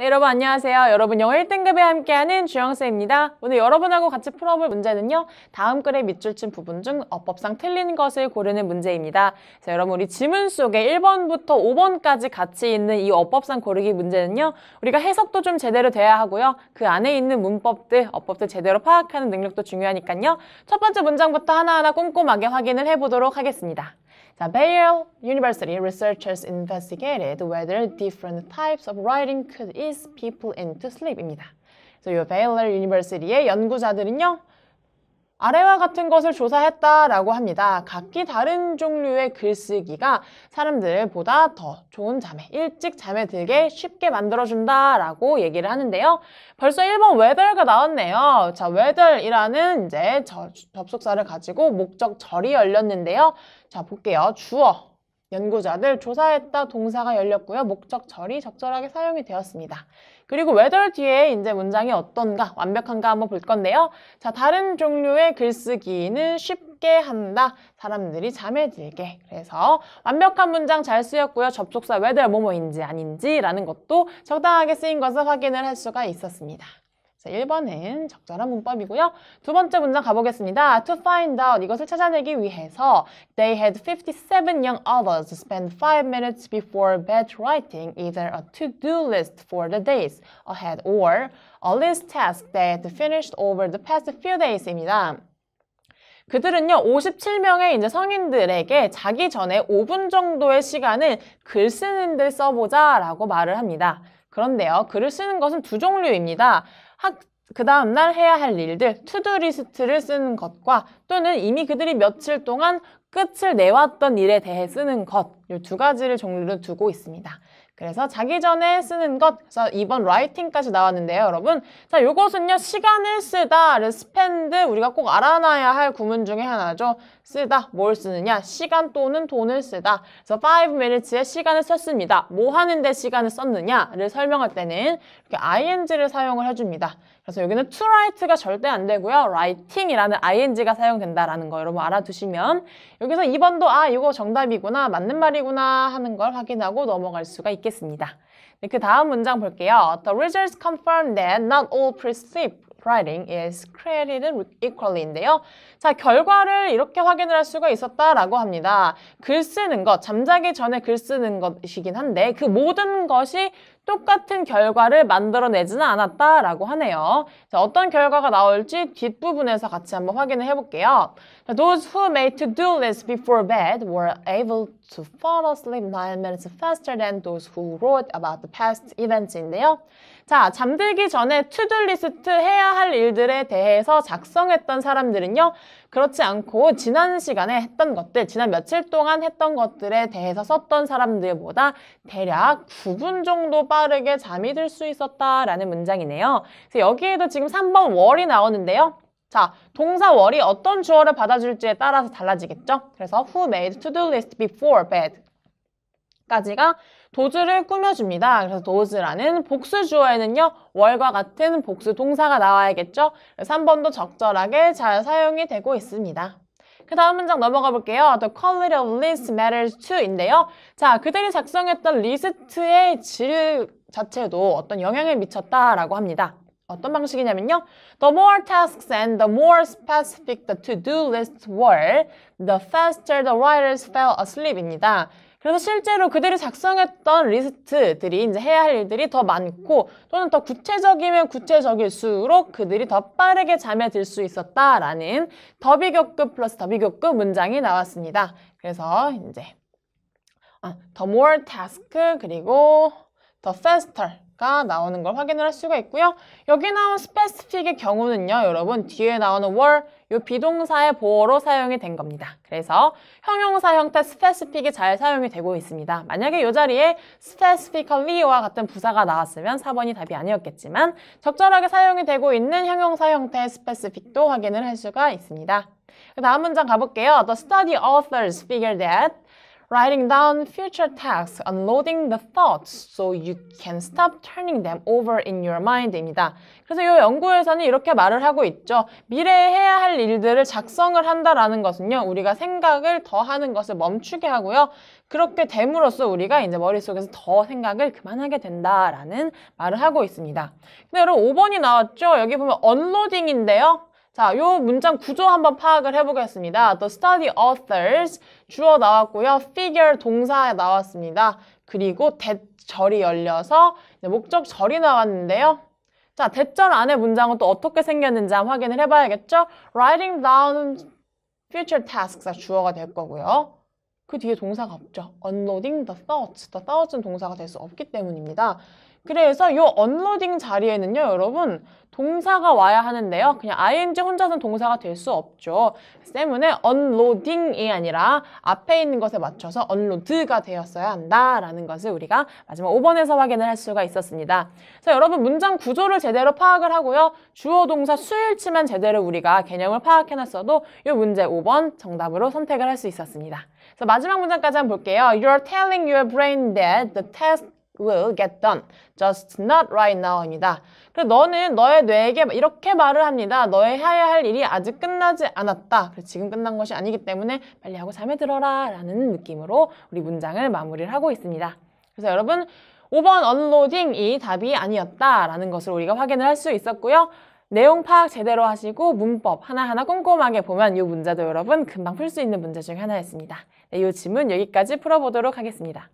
네, 여러분 안녕하세요. 여러분 영어 1등급에 함께하는 주영쌤입니다. 오늘 여러분하고 같이 풀어볼 문제는요. 다음 글의 밑줄 친 부분 중 어법상 틀린 것을 고르는 문제입니다. 자, 여러분 우리 지문 속에 1번부터 5번까지 같이 있는 이 어법상 고르기 문제는요. 우리가 해석도 좀 제대로 돼야 하고요. 그 안에 있는 문법들, 어법들 제대로 파악하는 능력도 중요하니까요. 첫 번째 문장부터 하나하나 꼼꼼하게 확인을 해보도록 하겠습니다. The Baylor University researchers investigated whether different types of writing could ease people into sleep입니다. 그래서 이 Baylor University의 연구자들은요, 아래와 같은 것을 조사했다라고 합니다. 각기 다른 종류의 글쓰기가 사람들 보다 더 좋은 잠에 일찍 잠에 들게 쉽게 만들어준다라고 얘기를 하는데요. 벌써 1번 외덜가 나왔네요. 자, 외덜이라는 이제 저, 접속사를 가지고 목적절이 열렸는데요. 자, 볼게요. 주어. 연구자들 조사했다 동사가 열렸고요. 목적절이 적절하게 사용이 되었습니다. 그리고 whether 뒤에 이제 문장이 어떤가 완벽한가 한번 볼 건데요. 자 다른 종류의 글쓰기는 쉽게 한다. 사람들이 잠에 들게. 그래서 완벽한 문장 잘 쓰였고요. 접속사 whether 뭐뭐인지 아닌지라는 것도 적당하게 쓰인 것을 확인을 할 수가 있었습니다. 그 1번은 적절한 문법이고요. 두 번째 문장 가보겠습니다. To find out, 이것을 찾아내기 위해서 They had 57 young others spend 5 minutes before bed writing either a to-do list for the days ahead or a list task they had finished over the past few days입니다. 그들은요, 57명의 이제 성인들에게 자기 전에 5분 정도의 시간을 글 쓰는 데 써보자 라고 말을 합니다. 그런데요, 글을 쓰는 것은 두 종류입니다. 그 다음날 해야 할 일들, 투두 리스트를 쓰는 것과 또는 이미 그들이 며칠 동안 끝을 내왔던 일에 대해 쓰는 것, 이 두 가지를 종류로 두고 있습니다. 그래서 자기 전에 쓰는 것, 그래서 2번 라이팅까지 나왔는데요, 여러분. 자, 요것은요, 시간을 쓰다를 스펜드 우리가 꼭 알아놔야 할 구문 중에 하나죠. 쓰다, 뭘 쓰느냐, 시간 또는 돈을 쓰다. 그래서 5 minutes에 시간을 썼습니다. 뭐 하는데 시간을 썼느냐를 설명할 때는 이렇게 ing를 사용을 해줍니다. 그래서 여기는 to write가 절대 안 되고요. writing이라는 ing가 사용된다라는 거 여러분 알아두시면 여기서 2번도 아, 이거 정답이구나, 맞는 말이구나 하는 걸 확인하고 넘어갈 수가 있겠습니다. 있겠습니다. 네, 그 다음 문장 볼게요. The results confirm that not all perceived writing is credited equally인데요. 자, 결과를 이렇게 확인을 할 수가 있었다라고 합니다. 글 쓰는 것, 잠자기 전에 글 쓰는 것이긴 한데 그 모든 것이 똑같은 결과를 만들어내지는 않았다라고 하네요. 자, 어떤 결과가 나올지 뒷부분에서 같이 한번 확인을 해볼게요. 자, Those who made to-do lists before bed were able to fall asleep nine minutes faster than those who wrote about the past events인데요. 자, 잠들기 전에 투두리스트 해야 할 일들에 대해서 작성했던 사람들은요. 그렇지 않고 지난 시간에 했던 것들, 지난 며칠 동안 했던 것들에 대해서 썼던 사람들보다 대략 9분 정도 빠르게 잠이 들 수 있었다라는 문장이네요. 그래서 여기에도 지금 3번 월이 나오는데요. 자, 동사 월이 어떤 주어를 받아줄지에 따라서 달라지겠죠? 그래서 who made to-do list before bed 까지가 도즈를 꾸며줍니다. 그래서 도즈라는 복수 주어에는요. 월과 같은 복수 동사가 나와야겠죠. 3번도 적절하게 잘 사용이 되고 있습니다. 그 다음 문장 넘어가 볼게요. The quality of list matters too인데요. 자, 그들이 작성했던 리스트의 질 자체도 어떤 영향을 미쳤다라고 합니다. 어떤 방식이냐면요. The more tasks and the more specific the to-do l i s t were, the faster the writers fell asleep입니다. 그래서 실제로 그들이 작성했던 리스트들이 이제 해야 할 일들이 더 많고 또는 더 구체적이면 구체적일수록 그들이 더 빠르게 잠에 들 수 있었다라는 더비교급 플러스 더비교급 문장이 나왔습니다. 그래서 이제 아, the more task 그리고 the faster 가 나오는 걸 확인을 할 수가 있고요. 여기 나온 스페스픽의 경우는요. 여러분 뒤에 나오는 were 이 비동사의 보어로 사용이 된 겁니다. 그래서 형용사 형태 스페스픽이 잘 사용이 되고 있습니다. 만약에 이 자리에 specifically와 같은 부사가 나왔으면 4번이 답이 아니었겠지만 적절하게 사용이 되고 있는 형용사 형태의 스페스픽도 확인을 할 수가 있습니다. 그 다음 문장 가볼게요. The study authors figured that writing down future tasks, unloading the thoughts so you can stop turning them over in your mind입니다. 그래서 이 연구에서는 이렇게 말을 하고 있죠. 미래에 해야 할 일들을 작성을 한다라는 것은요. 우리가 생각을 더 하는 것을 멈추게 하고요. 그렇게 됨으로써 우리가 이제 머릿속에서 더 생각을 그만하게 된다라는 말을 하고 있습니다. 근데 여러분 5번이 나왔죠? 여기 보면 u n l o a d i n g 인데요 자, 요 문장 구조 한번 파악을 해보겠습니다. The study authors 주어 나왔고요. figure 동사 나왔습니다. 그리고 대절이 열려서 목적절이 나왔는데요. 자, 대절 안에 문장은 또 어떻게 생겼는지 한번 확인을 해봐야겠죠? Writing down future t a s k s 주어가 될 거고요. 그 뒤에 동사가 없죠. Unloading the thoughts. The thoughts 동사가 될 수 없기 때문입니다. 그래서 요 언로딩 자리에는요, 여러분 동사가 와야 하는데요. 그냥 ing 혼자서는 동사가 될 수 없죠. 때문에 unloading이 아니라 앞에 있는 것에 맞춰서 unload가 되었어야 한다라는 것을 우리가 마지막 5번에서 확인을 할 수가 있었습니다. 그래서 여러분 문장 구조를 제대로 파악을 하고요. 주어 동사 수일치만 제대로 우리가 개념을 파악해놨어도 이 문제 5번 정답으로 선택을 할 수 있었습니다. 그래서 마지막 문장까지 한번 볼게요. You're telling your brain that the test will get done. Just not right now입니다. 그래서 너는 너의 뇌에게 이렇게 말을 합니다. 너의 해야 할 일이 아직 끝나지 않았다. 그래서 지금 끝난 것이 아니기 때문에 빨리 하고 잠에 들어라 라는 느낌으로 우리 문장을 마무리를 하고 있습니다. 그래서 여러분 5번 언로딩이 답이 아니었다라는 것을 우리가 확인을 할 수 있었고요. 내용 파악 제대로 하시고 문법 하나하나 꼼꼼하게 보면 이 문제도 여러분 금방 풀 수 있는 문제 중 하나였습니다. 네, 이 질문 여기까지 풀어보도록 하겠습니다.